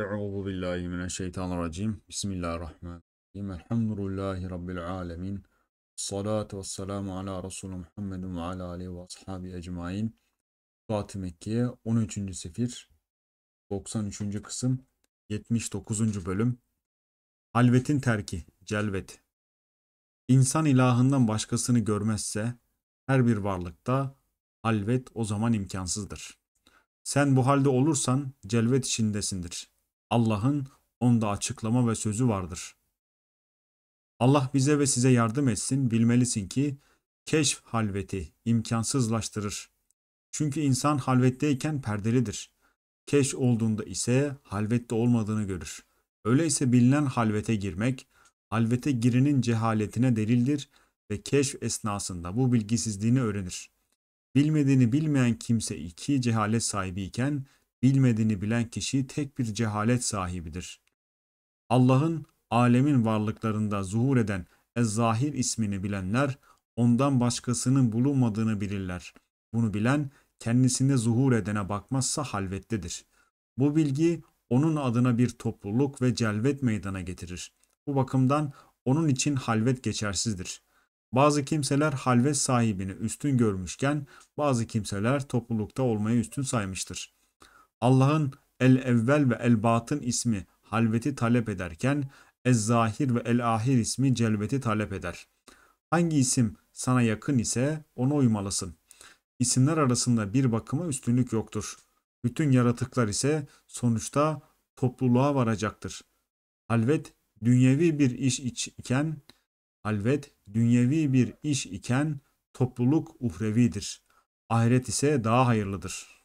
Euzu billahi mineşşeytanirracim. Bismillahirrahmanirrahim. Elhamdülillahi rabbil alamin. Salatu vesselamu ala Resulü Muhammedin ve ala alihi ve ashabi ecmaîn. Fatih Mekke 13. sefir 93. kısım 79. bölüm. Halvetin terki, celvet. İnsan ilahından başkasını görmezse her bir varlıkta halvet o zaman imkansızdır. Sen bu halde olursan celvet içindesindir.'' Allah'ın onda açıklama ve sözü vardır. Allah bize ve size yardım etsin, bilmelisin ki keşf halveti imkansızlaştırır. Çünkü insan halvetteyken perdelidir. Keş olduğunda ise halvette olmadığını görür. Öyleyse bilinen halvete girmek, halvete girinin cehaletine delildir ve keşf esnasında bu bilgisizliğini öğrenir. Bilmediğini bilmeyen kimse iki cehalet sahibi iken bilmediğini bilen kişi tek bir cehalet sahibidir. Allah'ın alemin varlıklarında zuhur eden ezzahir zahir ismini bilenler ondan başkasının bulunmadığını bilirler. Bunu bilen kendisinde zuhur edene bakmazsa halvettedir. Bu bilgi onun adına bir topluluk ve celvet meydana getirir. Bu bakımdan onun için halvet geçersizdir. Bazı kimseler halvet sahibini üstün görmüşken bazı kimseler toplulukta olmayı üstün saymıştır. Allah'ın el evvel ve el batın ismi halveti talep ederken ez zahir ve el ahir ismi celveti talep eder. Hangi isim sana yakın ise ona uymalısın. İsimler arasında bir bakıma üstünlük yoktur. Bütün yaratıklar ise sonuçta topluluğa varacaktır. Halvet dünyevi bir iş iken halvet dünyevi bir iş iken topluluk uhrevidir. Ahiret ise daha hayırlıdır.''